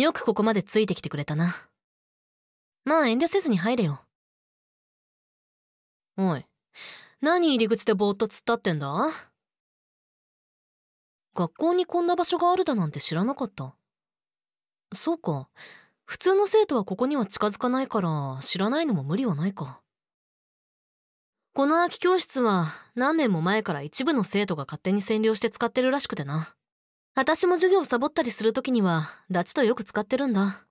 よくここまでついてきてくれたな。まあ遠慮せずに入れよ。おい、何入り口でぼーっと突っ立ってんだ学校にこんな場所があるだなんて知らなかった。そうか。普通の生徒はここには近づかないから知らないのも無理はないか。この空き教室は何年も前から一部の生徒が勝手に占領して使ってるらしくてな。私も授業サボったりするときには、ダチとよく使ってるんだ。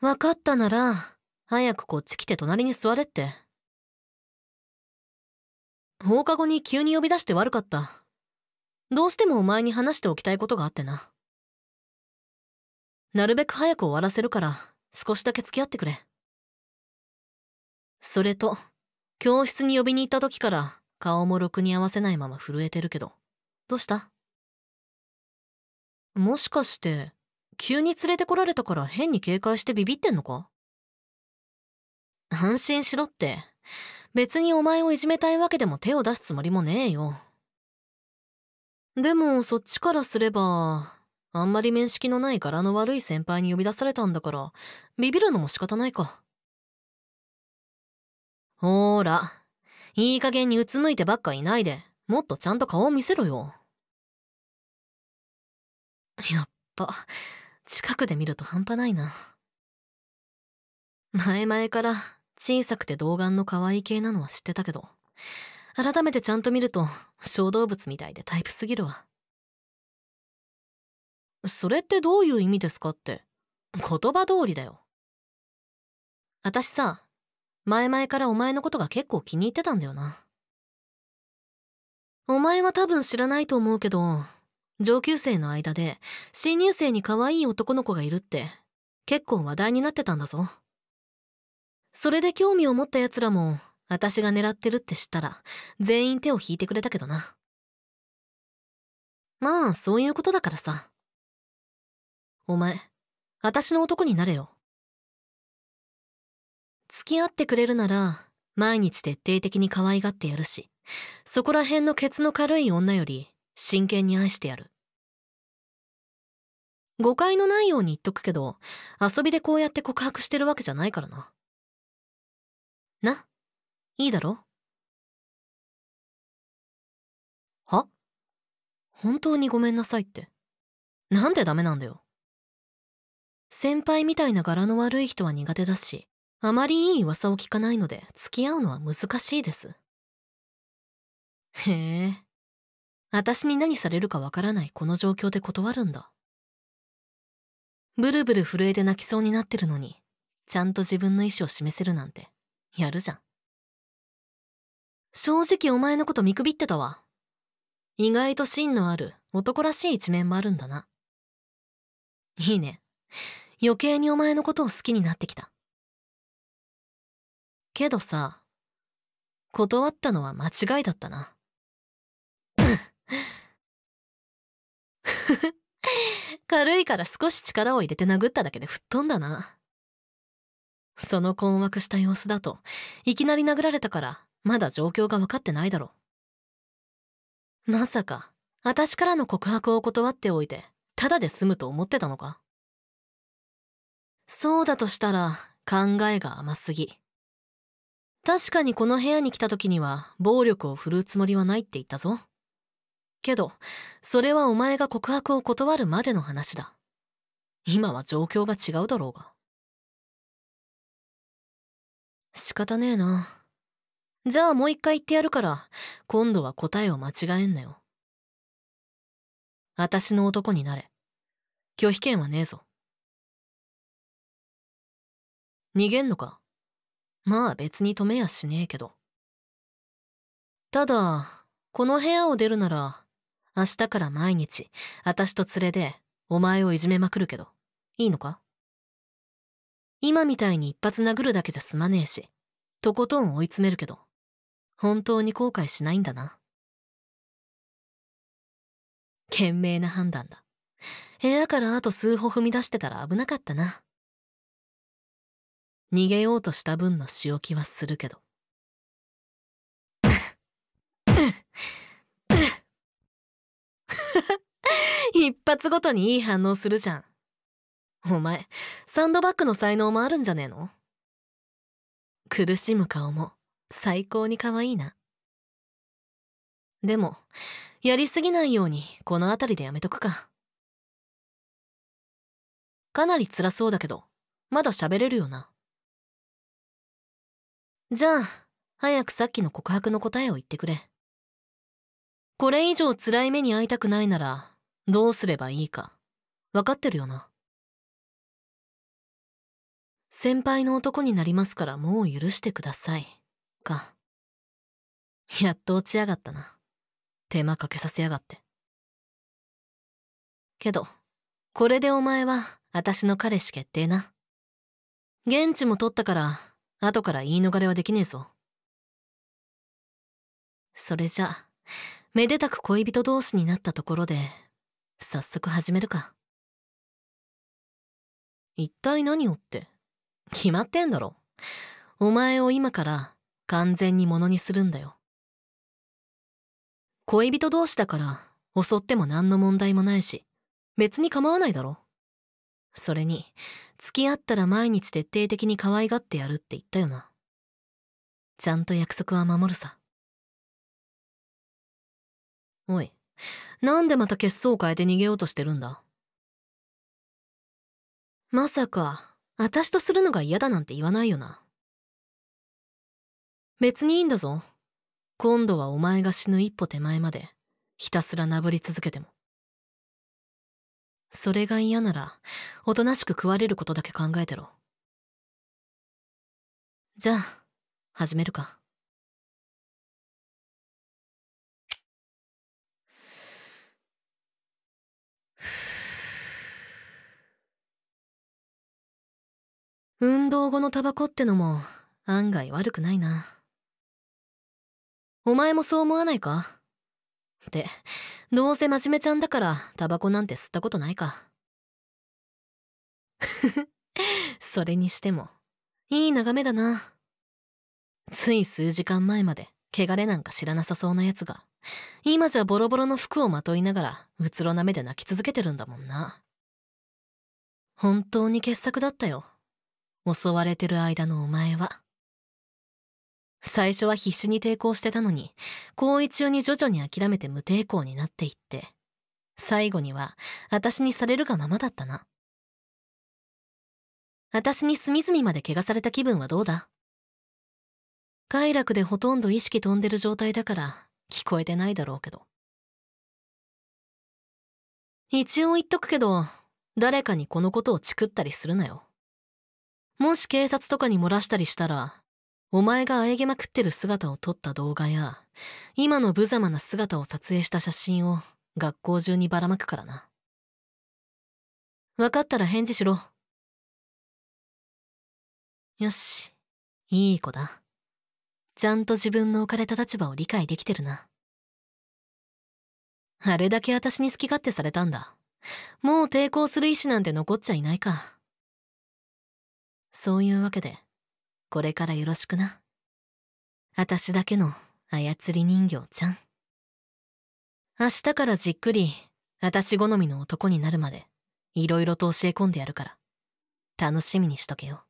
分かったなら、早くこっち来て隣に座れって。放課後に急に呼び出して悪かった。どうしてもお前に話しておきたいことがあってな。なるべく早く終わらせるから、少しだけ付き合ってくれ。それと、教室に呼びに行った時から、顔もろくに合わせないまま震えてるけど、どうしたもしかして、急に連れてこられたから変に警戒してビビってんのか安心しろって。別にお前をいじめたいわけでも手を出すつもりもねえよ。でも、そっちからすれば、あんまり面識のない柄の悪い先輩に呼び出されたんだから、ビビるのも仕方ないか。ほーら、いい加減にうつむいてばっかいないで、もっとちゃんと顔を見せろよ。やっぱ、近くで見ると半端ないな。前々から小さくて童顔の可愛い系なのは知ってたけど、改めてちゃんと見ると小動物みたいでタイプすぎるわ。それってどういう意味ですかって、言葉通りだよ。私さ、前々からお前のことが結構気に入ってたんだよな。お前は多分知らないと思うけど、上級生の間で新入生に可愛い男の子がいるって結構話題になってたんだぞ。それで興味を持った奴らも私が狙ってるって知ったら全員手を引いてくれたけどな。まあそういうことだからさ。お前、私の男になれよ。付き合ってくれるなら毎日徹底的に可愛がってやるし、そこら辺のケツの軽い女より真剣に愛してやる。誤解のないように言っとくけど、遊びでこうやって告白してるわけじゃないからな。な、いいだろは本当にごめんなさいって。なんでダメなんだよ。先輩みたいな柄の悪い人は苦手だし、あまりいい噂を聞かないので付き合うのは難しいです。へえ。私に何されるかわからないこの状況で断るんだ。ブルブル震えて泣きそうになってるのに、ちゃんと自分の意思を示せるなんて、やるじゃん。正直お前のこと見くびってたわ。意外と芯のある男らしい一面もあるんだな。いいね。余計にお前のことを好きになってきた。けどさ、断ったのは間違いだったな。軽いから少し力を入れて殴っただけで吹っ飛んだな。その困惑した様子だと、いきなり殴られたから、まだ状況が分かってないだろう。まさか、私からの告白を断っておいて、ただで済むと思ってたのかそうだとしたら、考えが甘すぎ。確かにこの部屋に来た時には、暴力を振るうつもりはないって言ったぞ。けど、それはお前が告白を断るまでの話だ。今は状況が違うだろうが。仕方ねえな。じゃあもう一回言ってやるから、今度は答えを間違えんなよ。私の男になれ。拒否権はねえぞ。逃げんのかまあ別に止めやしねえけど。ただ、この部屋を出るなら、明日から毎日、私と連れで、お前をいじめまくるけど、いいのか今みたいに一発殴るだけじゃ済まねえし、とことん追い詰めるけど、本当に後悔しないんだな。賢明な判断だ。部屋からあと数歩踏み出してたら危なかったな。逃げようとした分の仕置きはするけど。一発ごとにいい反応するじゃん。お前、サンドバッグの才能もあるんじゃねえの苦しむ顔も最高に可愛いな。でも、やりすぎないようにこの辺りでやめとくか。かなり辛そうだけど、まだ喋れるよな。じゃあ、早くさっきの告白の答えを言ってくれ。これ以上辛い目に遭いたくないなら、どうすればいいか分かってるよな先輩の男になりますからもう許してくださいかやっと落ちやがったな手間かけさせやがってけどこれでお前は私の彼氏決定な現地も取ったから後から言い逃れはできねえぞそれじゃめでたく恋人同士になったところで早速始めるか一体何をって決まってんだろお前を今から完全にものにするんだよ恋人同士だから襲っても何の問題もないし別に構わないだろそれに付き合ったら毎日徹底的に可愛がってやるって言ったよなちゃんと約束は守るさおいなんでまた血相変えて逃げようとしてるんだまさか、私とするのが嫌だなんて言わないよな。別にいいんだぞ。今度はお前が死ぬ一歩手前まで、ひたすら殴り続けても。それが嫌なら、おとなしく食われることだけ考えてろ。じゃあ、始めるか。運動後のタバコってのも案外悪くないな。お前もそう思わないかって、どうせ真面目ちゃんだからタバコなんて吸ったことないか。それにしても、いい眺めだな。つい数時間前まで、汚れなんか知らなさそうなやつが、今じゃボロボロの服をまといながら、うつろな目で泣き続けてるんだもんな。本当に傑作だったよ。襲われてる間のお前は。最初は必死に抵抗してたのに、行為中に徐々に諦めて無抵抗になっていって、最後には私にされるがままだったな。私に隅々まで怪我された気分はどうだ快楽でほとんど意識飛んでる状態だから聞こえてないだろうけど。一応言っとくけど、誰かにこのことをチクったりするなよ。もし警察とかに漏らしたりしたら、お前が喘げまくってる姿を撮った動画や、今の無様な姿を撮影した写真を学校中にばらまくからな。わかったら返事しろ。よし、いい子だ。ちゃんと自分の置かれた立場を理解できてるな。あれだけ私に好き勝手されたんだ。もう抵抗する意志なんて残っちゃいないか。そういうわけで、これからよろしくな。あたしだけの操り人形ちゃん。明日からじっくり、あたし好みの男になるまで、いろいろと教え込んでやるから、楽しみにしとけよ。